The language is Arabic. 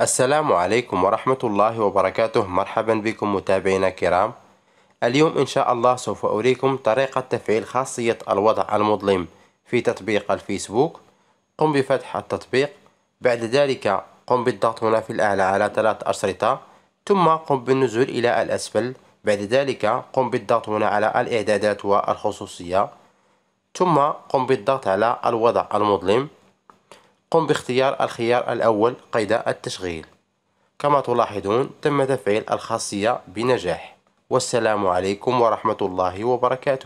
السلام عليكم ورحمة الله وبركاته مرحبا بكم متابعينا الكرام اليوم إن شاء الله سوف أريكم طريقة تفعيل خاصية الوضع المظلم في تطبيق الفيسبوك قم بفتح التطبيق بعد ذلك قم بالضغط هنا في الأعلى على ثلاث أشرطة ثم قم بالنزول إلى الأسفل بعد ذلك قم بالضغط هنا على الإعدادات والخصوصية ثم قم بالضغط على الوضع المظلم قم باختيار الخيار الأول قيد التشغيل كما تلاحظون تم تفعيل الخاصية بنجاح والسلام عليكم ورحمة الله وبركاته